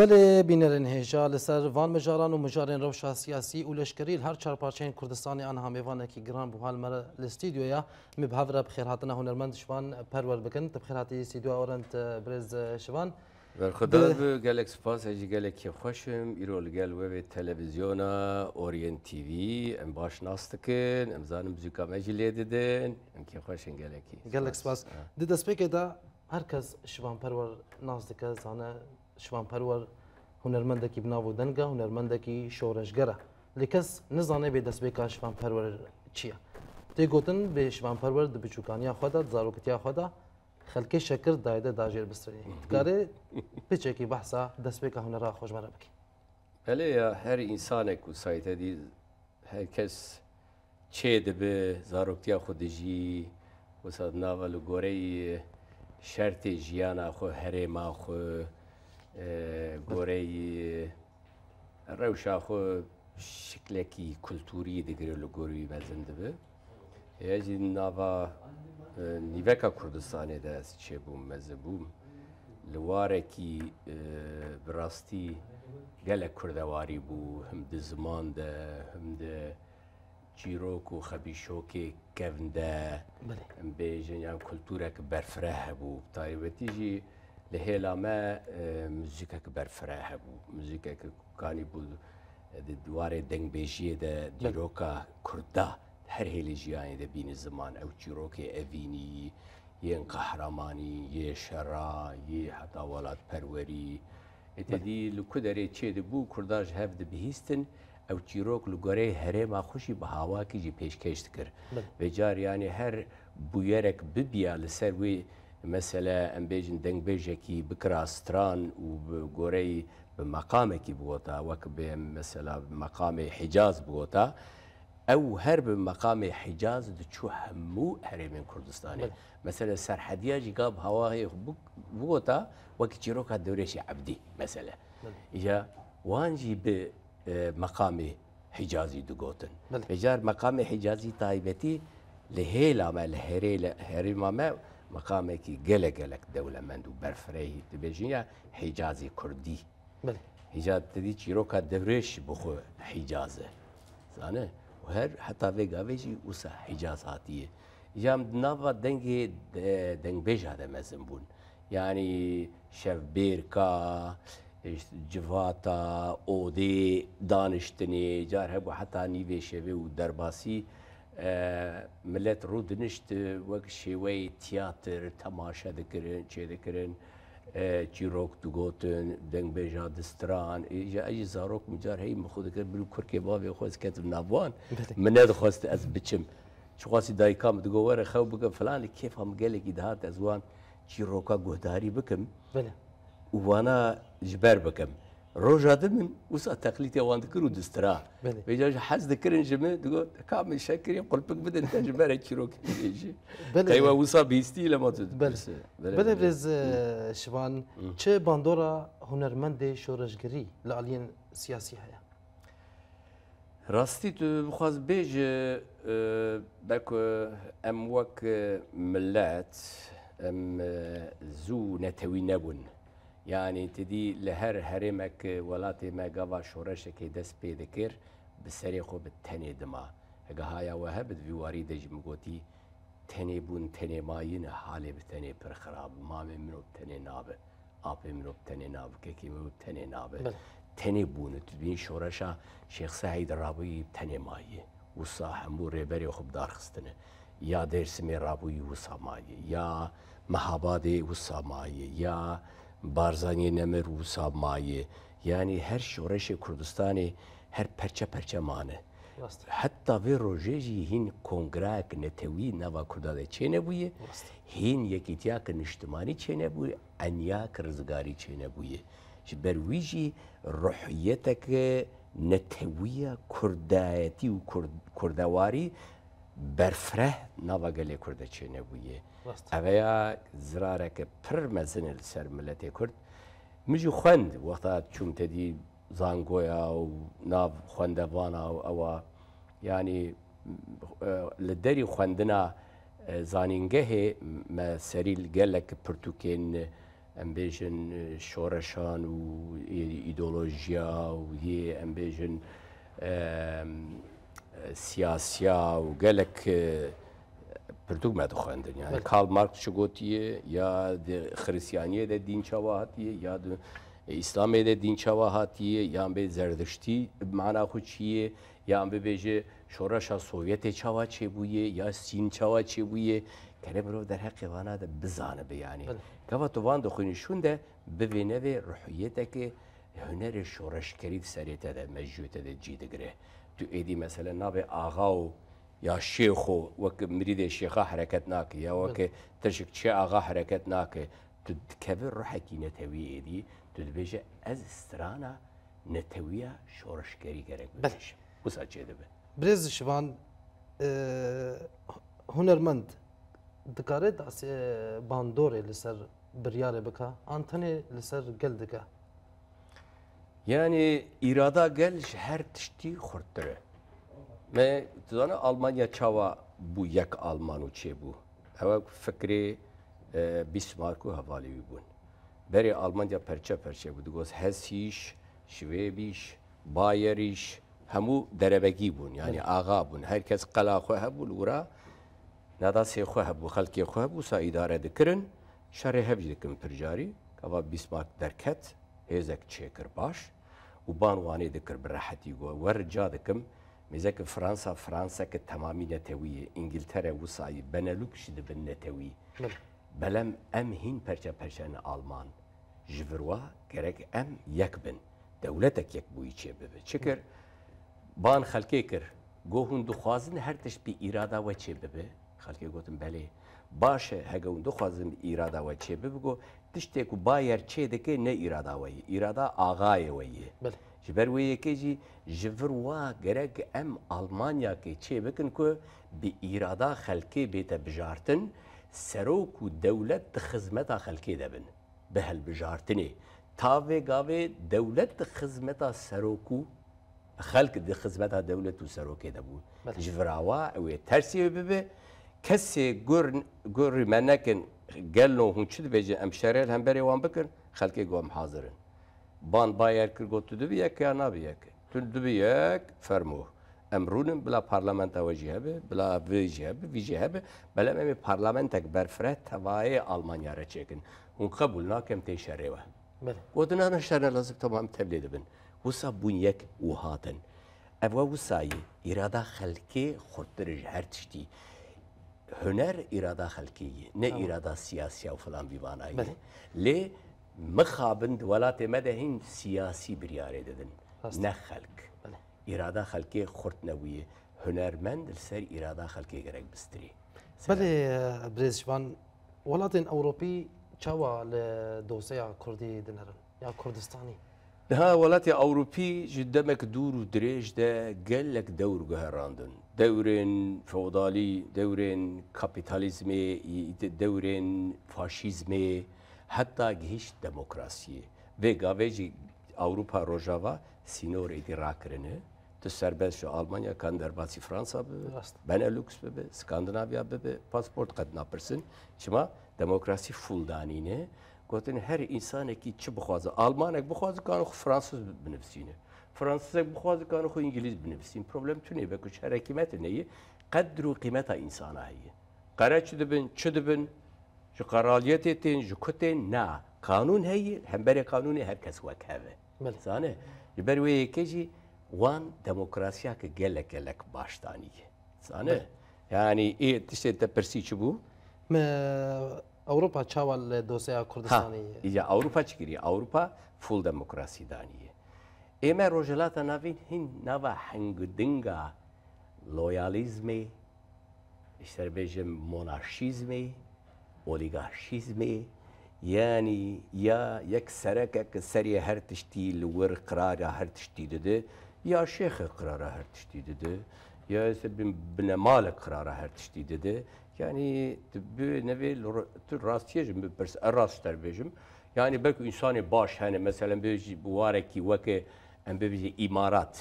بله بینرن هجا لسر وان مجاران و مجارن روشا سیاسی و لشکری هر چهار پارچین کردستان آن همیوان کی گران بو حال مر لستیدیویا مبهور بخیر هاتنا هنرمند شوان پرور بکن بخیر هاتی استیدیو اورنت برز شوان بر خدا به گلک سپاس اجی گلک که خوشم ایرول گل و تلویزیون اورین تی وی ام باش ناستکن ام زانم زیکا مجلی دیدن ام که خوشن گلکی گلک سپاس دد سپیک دا هر کس شوان پرور ناز دکه زانه شوانپەروەەر هوەرمەندێکی بناو و دەنگە هوەرمەندێکی شۆڕژگەرە لە کەس نزانێ بێ دەستبێکا شوانپەروەر چییە؟ تێگوتن بێ شوانپەروەر دە بچووکانیا خۆدا زارۆکتیا خۆدا خەلکی شەکر دایدە داژێر بسترین تکارێ پچێکی بەحسا دەستبێکە هوەرا خۆشمەرە بکە. هەلێ هەر ئینسانێک و سایتەدی هەر کەس چێ دەبێ زارۆکتیا خوددەژی وەسە ناوە لە گۆرەی شەرتێ ژیانە خۆ هەرێما خۆ گۆرەی ڕێوشاخۆ شکلێکی کولتوری دەگرێت لە گۆروی بەزن دەبێ هێزی ناوا نیڤەکە کوردستانێدا چێ بووم مەزە بووم لە وارێکی بڕاستی گەلە کوردەواری بوو هەم دە زماندە هەم چیرۆک و خەبیشۆکێ کەوندە ئەم بێژن یان کولتورێک بەرفرە هەبوو تایبەتیژی لە هێلامە موزیکەکە بەرفرە هەبوو موزیکەکە کوکانی بوو دوارێ دەنگبێژیە دە دیرۆکە کووردا هەر هێلی ژیانی دەبینی زمان ئەو چیرۆکی ئەڤینی یەن قەحرامانی یێ شەڕا یێ هەتا وڵات پەروەری ئەتەدی لکو دەرێ چێدەبوو کورداش هەف دەبیهیستن ئەو چیرۆک لەگەۆرەی هەرێما خوشی بە هاواکیجی پێشکەشت کرد بەجاریانی هەر بویەرێک ببیا لەسەر وی مثلا ام بیجن دنگ بیجه کی بکراستران و گوری بمقام کی بوتا وک مثلا مقام حجاز بوتا او هر بمقام حجاز چو همو هرمین کردستانی مثلا سرحدیا جاب هواه بوتا وک جیروکا دوریش عبدی مثلا یا وانجي به آه، مقام حجازي دوغوتن بجار مقام حجازي طيبتي لهيلا ما لهريلا هريما ما مەقامێکی گەلە گەلک دەولەمەند و بەرفرەی دەبێژینە حیجازی کوردی هیجاددی چیرۆکە دەورێش بخۆ حیجازە زانە و هەر هەتا ێگاوێژی وسە حیجاز هاتیە یام ناوە دەنگێ دەنگبێژە دەمەزم بوون یعنی شەفبێرکە جڤاتە ئۆدێ دانیشتنێ جار هەبوو حتا نیوێ شێوێ و دەرباسی ملت رود نشت وک شیوه تئاتر تماشا دکرین چه دکرین چی روک دوگوتن دنگ بیجان دستران ایجا اجی زاروک مجار هی مخود دکر بلو کر که بابی خواست کتب نبوان منت خواست از بچم چو خواستی دایی کام دگو وار خواب بکم فلان کیف هم گلی که دهات از وان چی روکا بکم بله وانا جبر بکم روجا دمن وسا تقليتي وان ذكروا دسترا بيجا حز ذكرن جمه تقول كامل شاكر قلبك بده بدا انت جمع كيروك ايوا وسا بيستي لما تد بس بده آه، بز شبان تش باندورا هنرمند شورشغري لعلين سياسي هيا راستي تو بخواز بيج آه، بك اموك آه، ملات ام زو نتوي نبون يعني تدي لهر هرمك ولاتي ما قبا شورشك دس بيدكر بسري خو بتني دما هايا وهب بواري دج مقوتي تني بون تني ماين حالي بتني برخراب ما منو بتني ناب آب منو بتني ناب كيكي منو بتني ناب تني بون تدين شورشا شيخ سعيد رابي بتني ماي وصاح مو ريبري خو بدار خستنه يا درسمي رابوي وصاماي يا مهابادي وصاماي يا Barzani nemer usa mayi. Yani her şoreşi Kurdistan'ı her perçe perçe mane. Hatta ve rojeji hin kongrak netevi nava kurdade çene buye. Hin yekitiyak niştimani çene buye. Anyak rızgari çene buye. Ji berwî ruhiyeteke netewiya kurdayetî û kurdawarî berfreh nava gelê Kurd de çêne bûye. Ev ya zirareke pir mezinê li ser milletê Kurd min jî xwend wexta çûm te dî zangoya û nav xwendevana û ewa yanî li derî xwendina zanîngehê me serî gelek pirtûkên em bêjin şoreşan û îdolojiya û yê em bêjin سیاسیا و gelek pirtûk me dixwendin yani Karl Marx ji gotiye ya di Xristiyaniyê de dîn çawa hatiye ya di İslamê de dîn çawa hatiye ya bê zerdiştî mana xwe çiye ya bibêje şoreşa Sovyetê çawa çêbûye ya Sîn çawa çêbûye kerê mirov derheqê vana de bizanibe yanî Keva tu van dixwînîşûn de bivênevê rihiyyetekê hunerê şoreşkerî serê te de mecûte de cî digire. تو ایدی مثلا ناب آغا و یا شیخ و وک مرید شیخا حرکت ناکه یا وک تشک چه آغا حرکت ناکه تو دکبر روحکی نتوی ایدی تو دبیجه از استرانا نتویه شورشگری گرگ بشه بس چه دبه برز شوان هنرمند دکاره داس باندوره لسر بریاره بکا آنتنه لسر گل دکه Yani irada gelş her tişti kurtdere. Me tuzana Almanya çava bu yek Alman çe bu. Hava fikri e, Bismarck'u havali bun. Beri Almanya perçe perçe bu. Digoz Hessiş, Şvebiş, Bayeriş, hemu derebegi bun. Yani evet. ağa bun. Herkes kala xwe hebun. Ura nadasê xwe hebû xelkê xwe hebû sa îdare dikirin şerê hev dikin pircarî kava Bismarck derket hêzek çêkir baş uban wanê dikir bi rehetî got wer ca dikim mezeke Fransa Franseke temamî netewî İngiltere wisayî Beneluk jî dibin netewî. Belem em hîn perçe perşen Alman ji virwa gerek em yek bin dewletek yek bûî çê bibe çikir ban xelkê kir got hûn dixwazin her tişt bi îrada we çê bibe xelkê gotin belê baş e hege hûn dixwazin îrada we çê bibe got تشتێک و باەر چێ دەکەی نە ئیراداوەی ئیرادا ئاغایەوەیە ji ber wê yekêjî ji vir wa gerek em Almanyakê çê bikin ku bi îrada xelkê bête bijartin, serok û dewlet di xizmeta xelkê debin bi helbijartinê. Tavê gavê dewlet di xizmeta serok û xelk di xizmeta dewlet û serokê debû. Ji virawa ew ê tersê bibe, kesê gur me nekin قال له هون شد بيجي ام شرير هم بري وان بكر خلكي قوم حاضرن بان باير كر قلت دبيك يا نابيك تن دبيك فرموه امرون بلا بارلمانتا به بلا به فيجهبه به بلا امي بارلمانتك برفرت تواي المانيا رچكن هون قبولنا كم تشريوه بله قلنا انا شرنا لازم تمام تبليد بن وسا بون بنيك وهاتن ابوا وساي اراده خلكي خطرج هر تشتي هنر اراده خلقي نه اراده سياسيه او فلان بمعنى ليه مخابند ولات مدهين سياسي برياري ددن نه خلق اراده خلقي خرتنويه هنرمند لسر اراده خلقي گرك بستري بله برزجوان ولاتن اوروبي چاوا لدوسيا كردي دنرن يا كردستاني ده ولاتي اوروبي جدمك دور ودريج ده قال لك دور جهراندن devrin feodali, devrin kapitalizmi, devrin faşizmi, hatta hiç demokrasi ve gaveci Avrupa Rojava sinor idrakrini te serbest şu Almanya kanderbasi Fransa bebe, Benelux bebe, Skandinavya bebe pasport kad napırsın. Çıma demokrasi fuldanine gotin her insaneki çi bixwaze. Almanek bixwaze kan Fransız binivsine. فرانسه بخواد کان خو انگلیس بنویسیم پرابلم تو نیه بکش هر قیمت نیه قدر و قیمت انسان هایی قرار چه دبن چه دبن جو قرالیت تین جو کتین نه قانون هایی هم بر قانون هر کس وک هوا مثانه بر وی کجی وان دموکراسی که گلک گلک باشتانیه مثانه یعنی ای تشت تپرسی چی بو Avrupa çaval dosya Kurdistan'ı. Ya Avrupa çıkıyor. Avrupa full demokrasi daniye. ئێمە ڕۆژەلاتە ناوین هین ناوە هەنگدنگە لۆیالیزمی ئیسربێژم مۆناشیزمی ئۆلیگاشیزمی یانی یا یەک سەرەکێک سەریە هەر تشتی لەوەر قرارە هەر تشتی دەدە یا شێخە قرارە هەر تشتی دەدە یا بنەمالە قرارە هەر تشتی دەدە یعنی نەوێ ڕاستیێژم بپرس ئە ڕاستەر بێژم یعنی بەک ئینسانی باش هەنە مەسەلەن بێژی بوارێکی وەکە ام ببيجي امارات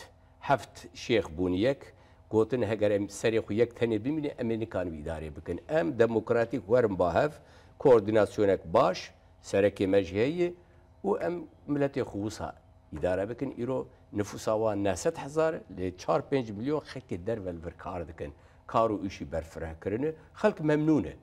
هفت شيخ بونيك قوتن هگر ام سري خويك تاني بمن امريكان اداره بكن ام ديمقراطيك ورم باهف كورديناسيونك باش سرك مجهي و ام ملتي خوصا اداره بكن ايرو نفوسا و ناست هزار ل 4 5 مليون خك در ول ولفركار دكن كارو اشي برفره كرنه خلق ممنونه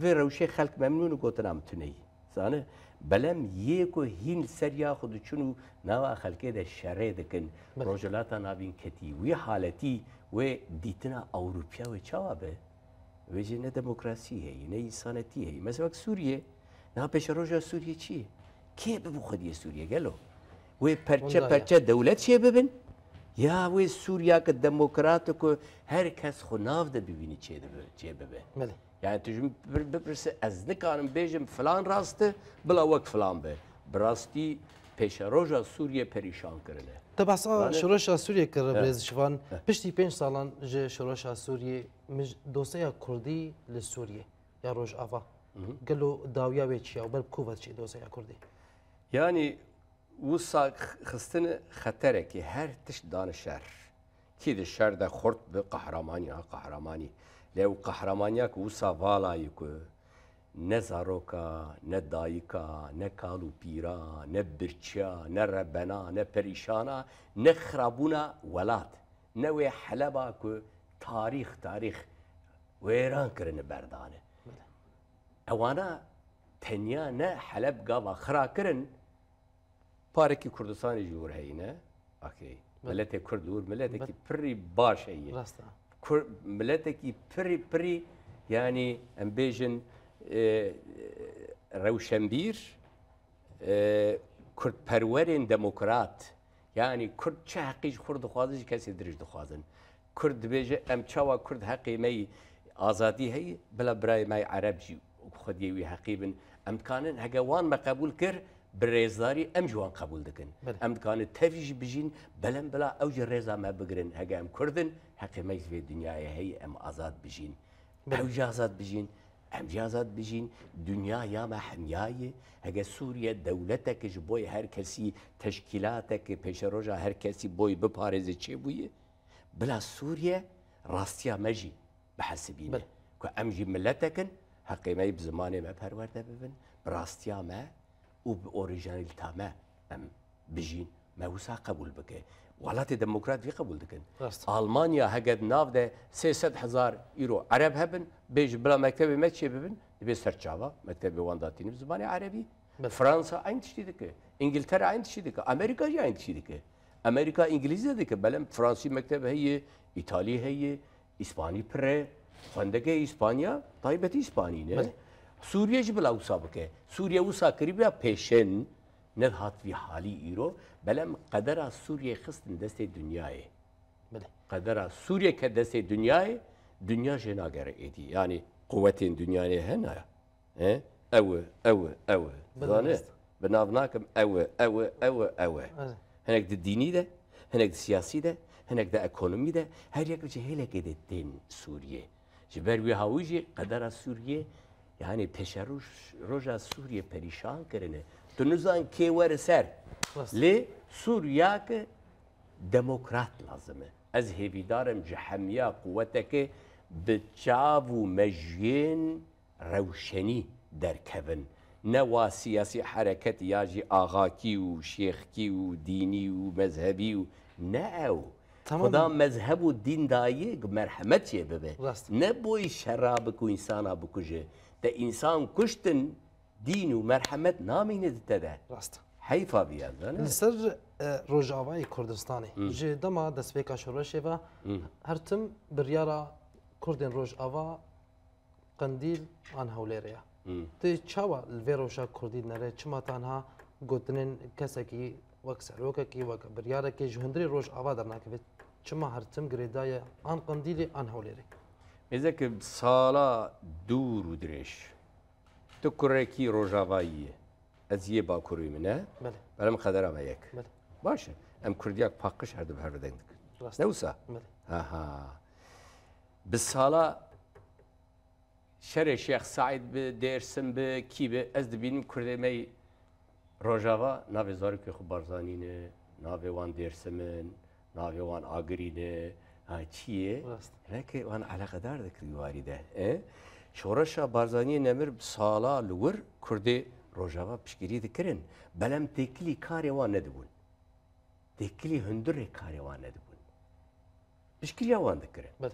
في روشي خلق ممنونه قوتنا متني زانه بلام یکو هین سریا خود چونو نوا خلکه ده شره دکن روجلاتا نابین کتی وی حالتی و دیتنا اوروپیا و چاوابه و نه دموکراسی هی نه انسانتی هی مثلا سوریه نه پیش روژا سوریه چیه کی به خودی سوریه گلو و پرچه پرچه دولت چیه ببین یا وی سوریا که دموکرات که هر کس خناف ده ببینی چه ده چه ببه بله یعنی تو جم بپرسه از نکارم بیجم فلان راسته بلا وک فلان به براستی پیشروژا سوریه پریشان کرده طبعا سا شروشا سوریه کرده بریز شوان پشتی پنج سالان جه شروشا سوریه مج دوسته کردی لسوریه یا روش آفا گلو داویا وی چیا و بر کوفت چی دوسته کردی یعنی وسا خستن خطرکی هر تش دان شهر کی دی شهر ده خورد به قهرمانی ها قهرمانی لیو قهرمانیا که وسا والایی که نه زاروکا نه دایکا نه کالو پیرا نه برچیا نه ربنا نه پریشانا نه خرابونا ولات نه وی حلبا که تاریخ تاریخ ویران کرن بردانه اوانا تنیا نه حلب گاوا خرا کرن پارێکی کوردستانی ور هەینە ئاکەی ملەتی کورد ور ملەتێکی پڕی باش هەیە ملەتێکی پری پری ینی ئەمبێژن اه، اه، ڕەوشەمبیر اه، کوردپەرەرێن دەموکرات یعنی کورد چه حقیش خورد دخوازی کەسی درژ دخوازن کورد ام ئەم چاوە کورد حەقیمەی ئازادی هەیە بلا برای مای عەرەبجی خودیوی ام ئەمکانن هەگەوان مقبول کرد برێزداری ام جوان قبول دکن ام بله. دکانت تەویژ بجین بلن بلا ئەو ژە ڕێزا مە بگرن هەگە ئەم کوردن حەقیمەیت بێ ام هەیە آزاد بجین بژین بەو بله. جازاد بژین ئەم جازاد بژین دنیا سوریه حەمیایە بای هر کسی بۆی هەر کەسی تشکیلاتێکی پێشەڕۆژە هر کسی بوی بپارز چێ بلا سوریه ڕاستیا مەژی بە جی بله. کە ئەمژی ملەتەکەن حەقیمەی بزمانێ ما پەروەەردە ببن ڕاستیا مە او ئۆریژانیل تامە ئەم بژین مەوسا قبول بکە ولات دموکرات وی قبول دکن هجد ناف ده 300 هزار ئیرۆ عرب هبن بێژ بلا مەکتتەبی مە چێ ببن دەبێت سەرچاوە مەکتتەبی وانداتی نیم زمانی عربی فرانسا ئەین تشتی دکە ئینگلتەرە ئەین تشتی دکە ئەمریکا ئەین تشتی دکە ئەمریکا ئینگلیزە دکە بەلم فرانسی مەکتتەب هەیە ئیتالی هەیە ئیسپانی پرێ خوندەکە ئیسپانیا تایبەتی ئیسپانینە Suriyeci bila usabıke. Suriye usakiri biya peşin nev hatvi hali iro belem kadera Suriye xistin deste dünyayı. Bile. Kadera Suriye ke deste dünyayı dünya jena gerek edi. Yani kuvvetin dünyayı hena. He? Ewe, ewe, ewe. Zanı. Binav nakim ewe, ewe, ewe, ewe. Henek de dini de, henek de siyasi de, henek de ekonomi de, her yakıcı helek edettin Suriye. Ji ber wî qedera Sûriyê یعنی پیشروش روژا سوریه پریشان کرنه تو نزان کی ور سر لی سوریا که دموکرات لازمه از هیویدارم جحمیا قوته که به چاو و مجین روشنی درکبن نوا سیاسی حرکت یا جی آغاکی و شیخکی و دینی و مذهبی و نه او خدا مذهب و دین دایگ مرحمت چه ببه نه بوی شراب کو انسانا بکجه te insan kushtin din û merhamet namîne di te de rast heyfaviye li ser Kurdistan'ı. Kurdistanê hmm. ji dema destpêka şoreşê ve her tim biryara Kurdên Rojava qendîl an hewlêr ye. Tê çawa li vê roşa Kurdî nere çima tanha gotinên kesekî wek serokekî wek biryarekê ji hundirê Rojava dernakeve çima her tim girêdaye an qendîlê an hewlêrê eza ki sala dûr û dirêj tu kurekî rojavayî ez yê bakurê ne? e bere min xedera me yek baş em kurdiyak paqij herde du her vedeng Ne ne wisa Aha. bi sala şerê şex Said bi dêrsin bi kî bi ez dibînim kurdê me rojava navê zarokê xwe barzanîne navê wan dêrsimin navê wan agirîne چیه؟ رکه وان علاقه دار دکری واری ده شورشا بارزانی نمر سالا لور کرده روژاوا پشگیری دکرن بلم تکلی کاری وان ندبون تکلی هندر کاری وان ندبون پشگیری وان دکرن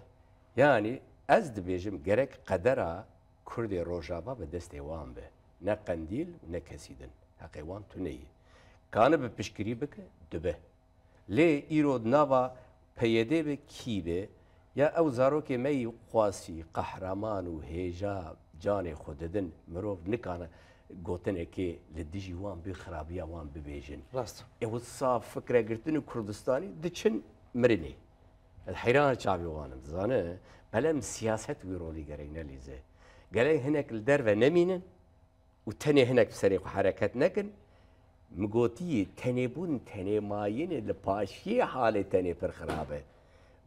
yani ez dibêjim gerek qedera Kurdê Rojava bi destê wan be ne qendîl ne kesîdin heqê wan tuneyî kanı bi pişkirî bike dibe lê îro nava پەیەدێ بێ کی بێ یا ئەو زارۆکێ مەی قواسی قەحرامان و هێژا جانێ خوددن مرۆڤ نکانە گوتنێکێ لە دژی وان بێ خراپیا وان ببێژن ڕاست ئێوە ساف فکرەگرتن و کوردستانی دچن مرنێ حیران چاویوانم دزانە بەلەم سیاست وی ڕۆلی گەرەی نەلیزێ گەلەی هەنێک دەرە نەمینن و تەنێ هەنێک سەرێک حرەکەت نەکن مگوتی تنبون تنماین لپاشی حال تنی پر خرابه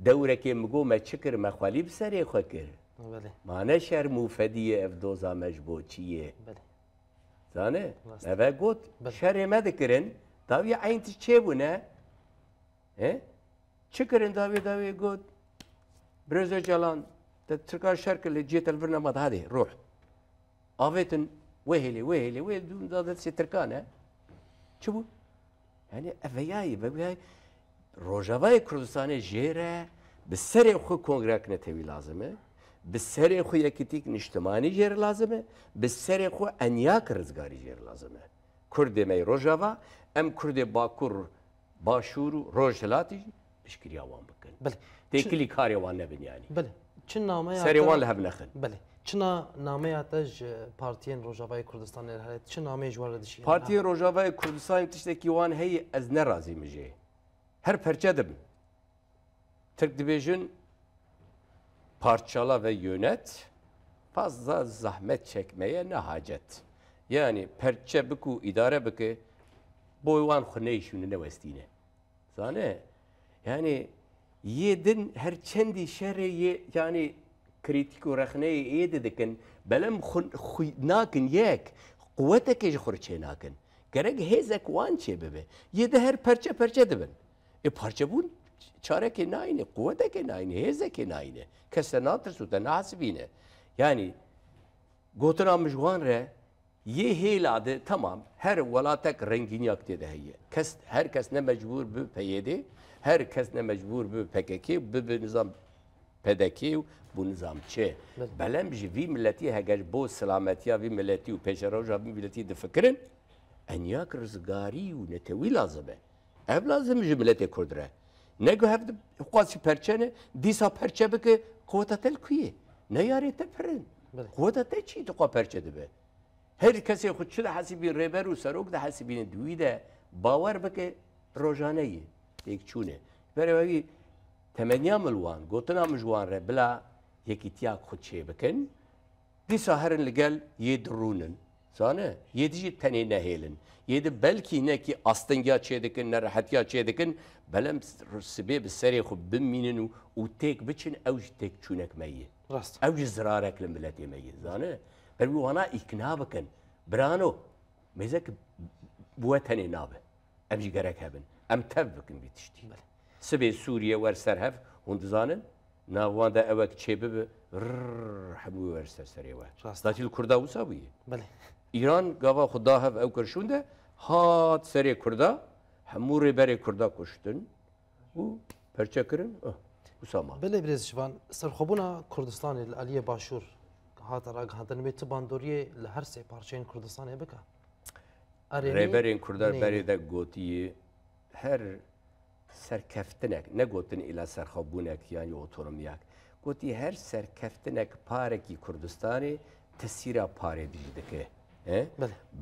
دوره که مگو ما چکر ما خالی بسره خو کر بله معنی شر مفدیه اف دوزا مجبو چیه بله زانه اوه گوت شر ما دکرن داوی عین تی چه بونه اه؟ چکرن داوی داوی گوت برزو جلان تتركا شركة اللي جيت البرنامج هذه روح أفيتن وهلي وهلي وهلي دون ذات ستركانه چبوو یعنی ئەڤیایی بەبیای ڕۆژاوای کوردستانی jere, bi serê xwe kongrak netewî tevi lazım, bi serê xwe yekîtîk niştimanî jêr lazim e, bi serê xwe e enya ki rizgarî jêr lazim e. Kurdê me rojava em Kurdê Bakur başûr û rojhilatî pişkiriya ne bikin. yani? karê wan nebin yanî. Serê wan li hev nexin. Çına nameya tej Partiyen Rojavayê Kurdistanê er here çi namê ji wara dişî? Partiya Rojavayê Kurdistanê tiştekî wan heyi ez ne razî mi jê. Her perçedim. Türk dibêjin parçala ve yönet fazla zahmet çekmeye ne hacet. Yani perçe biku idare bike boyvan xuney şunu ne vestine. Zane yani yedin her çendi şere ye yani كريتيكو رخناي ايدي دكن belim خن خوي ناكن ياك قوتك ايش خرج ناكن gerek hezek wan çebebe. Yedi her parça parça dibin. E parça bun çare ke çareke ke kuvveteke hezek ke aynı. Kese natır suda nasibine. Yani gotunamış wan re ye heladı tamam her velatek rengin yak dedi heye. Kes herkes ne mecbur bu peyedi. Herkes ne mecbur bu PKK, bu nizam پدکی و بو نظام چه بله. بلم جی وی ملتی هگج بو سلامتی وی ملتی و پیشروج وی ملتی دفکرن انیاک رزگاری و نتوی لازمه اب لازم جی ملتی کردره نگو هفت قاسی پرچنه دیسا پرچه بکه قوتا تل کیه نیاری تپرن بله. قوتا تل چی تو قا پرچه به هر کسی خود ده حسیبی ریبر و سروک ده حسیبین دویده باور بکه روزانه یک چونه برای تەمەنیا ملوان گوتنا مژوانڕێ بلا یەکیتیا خودچێ بکەن دیسا هەرن لەگەل یێ دڕونن زانە یێدیژی تەنێ نەهێلن یێدە بەلکی نەکی ئاستنگیا چێ دەکەن نەرەحەتیا چێ دەکەن بەلەم سبێ بە سەرێ خو بمینن و و تێک بچن ئەوژ تێک چوونەک مەیە ڕاست ئەوژ زرارێک لە ملەتێ مەیە زانە بەرمی وانا ئیکنا بکەن برانۆ مێزەک بووە تەنێ نابێ ئەمژی گەرەک هەبن ئەم تەب بکەن بێ تشتی بەە سبي سوريا ورسر هف وندزانن ناوان دا اوك چيبب حمو ورسر سريوا داتي الكردا وساوي بله ایران گاوا خدا هف او کرشونده هات سری کردا همو ریبری کردا کشتن و پرچه کرن Usama. Böyle biraz şivan Serxobuna Kurdistan Aliye Başur hat rag hatın ve tibandoriye her se parçayın Kurdistan ebeka. Reberin Kurdar beri de gotiyi her سەرکەفتنێک نەگوتن ئیلا سەرخەبوونێک یانی ئۆتۆنمیاک گوتی هەر سەرکەفتنێک پارێکی کوردستانی تەسیرا پارێدیری دەکەێ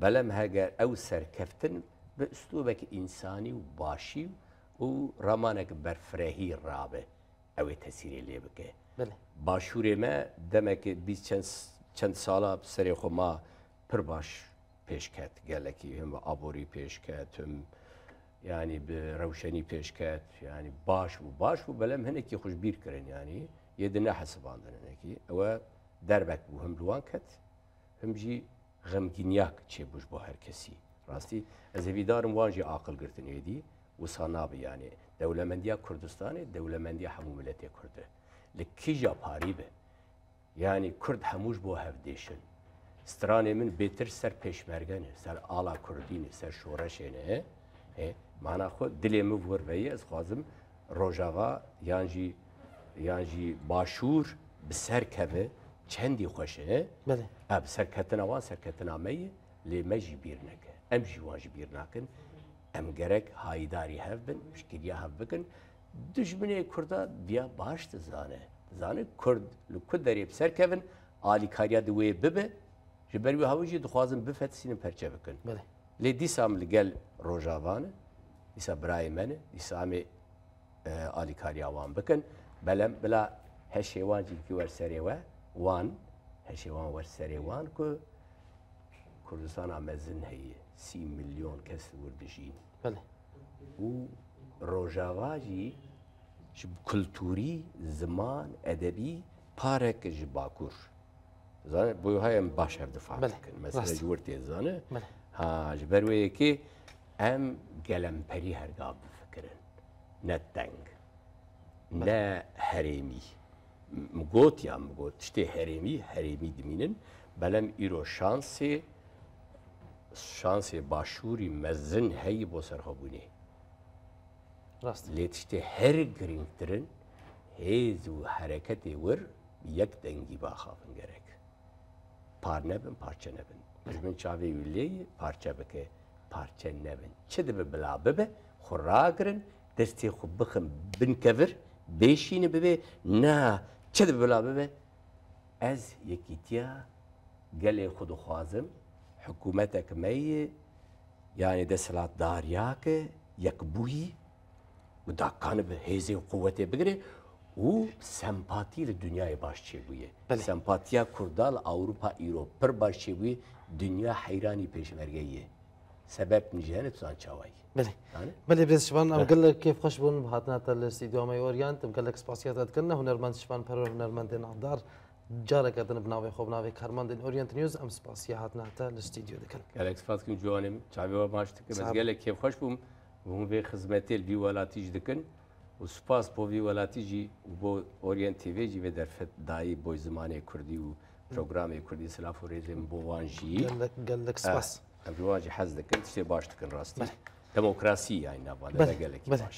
بەلەم هەگەر ئەو سەرکەفتن بە ئستوبێک ئینسانی و باشی و و ڕمانێک بەرفرەهی ڕابێ ئەوێ تەسیری لێ بکێ باشوورێ مە دەمێک چەند ساڵە سەرێ خۆما پر باش پێشکەت گەلێکی هەم بە ئابۆری پێشکەتم. یعنی به بە ڕەوشەنی کرد یعنی باش و باش و بەلەم هەنێکی خوشببیر کردن ینی یدن نەحەسەباندنێکی ئەوە دەربەک بوو هەم لوان از هەمجی غەمگینیاک چێبش عاقل هەرکەسی ڕاستی ئەزەویدارم وانژی دولة وسانابیانێ یعنی دەولەمەندیا کوردستانی دەولەمەندی هەموو ملەتێ کوردە لە جا پاری یعنی یعنی کورد هەموش بۆ هەفدێشن سترانێ من بێتر سەر پێشمەرگەنێ سەر ئالا سر سەر معنا خود دلی مو ور وی از خوازم روجاوا یانجی یانجی باشور بسر کبه چندی خوشه بله اب سرکتنا وان سرکتنا می لی مجی بیر نکه ام جی وان جی بیر نکن ام گرک هایداری هف بن مشکلی هف بکن دشمنی کردا بیا باش زانه زانه کرد لکود داری بسر کبن آلی کاریا دوی ببه جبر وی هاوجی دخوازم بفتسین پرچه بکن بله لی دیسام لگل روجاوانه دیسە برای من دیسامی علی کاریاوان بکەن بەلەم بلا هە شێوانجیکی وەرسەرێوە وان هە شێوان وەرسەرێوان کو کوردستان ئامەزن هەیە سی میلیۆن کەس وردژین و ڕۆژاواژی کللتوری زمان ئەدەبی پارێک ji باکوور بۆ هەیە باش هەردفاکن مەسەوەرتێزانە ها ji بەروەیەکی em gelemperi herga bifikirin. Ne deng, ne heremi, Got ya got, tiştê heremi heremî dimînin. Belem îro şansı şansê başûrî mezin heyî bo serxwebûnê. Rast. Lê tiştê her girîngtirin, hêz û hereketê wir yek dengî baxavin gerek. Par nebin, parça nebin. Ji min çavê ûlê parça bike. پارچه نبن چه دبه بلا ببه خوراگرن دستی خوب بخم بنکور بشینه ببه نه چه دبه بلا ببه از یکیتیا گلی خود خوازم حکومتک می yani deselat dariyake yakbuhi bu dakkanı bir heze kuvvete bigire u sempatiyle dünyaya başçevuye. Sempatiya kurdal Avrupa Euro per başçevuye dünya hayrani peşmergeye. سبب نجهن بسان شاوي بلي بلي بس شبان ام قال لك كيف خشبون بهاتنا تاع الاستديو ما يوريان تم قال لك سباسيات كنا هنرمند شبان برو هنرمند نقدر جارك ادن بناوي خوب ناوي كارمان دين اورينت نيوز ام سباسيات ناتا الاستديو دكن قال لك سباس كم جوانم شعبي وماش تك بس قال لك كيف خشبون هم في خدمتي البي ولا تيجي دكن وسباس بو ولا تيجي وبو اورينت تي في جي في درفت داي بو زماني كردي و برنامج كردي سلاف وريزم بو وانجي لك قال لك سباس آه. ئەم جوواجی حەز دەکەیت شتێ باش ڕاستی دەموکراسی یاینابووە لەگەلێکی باش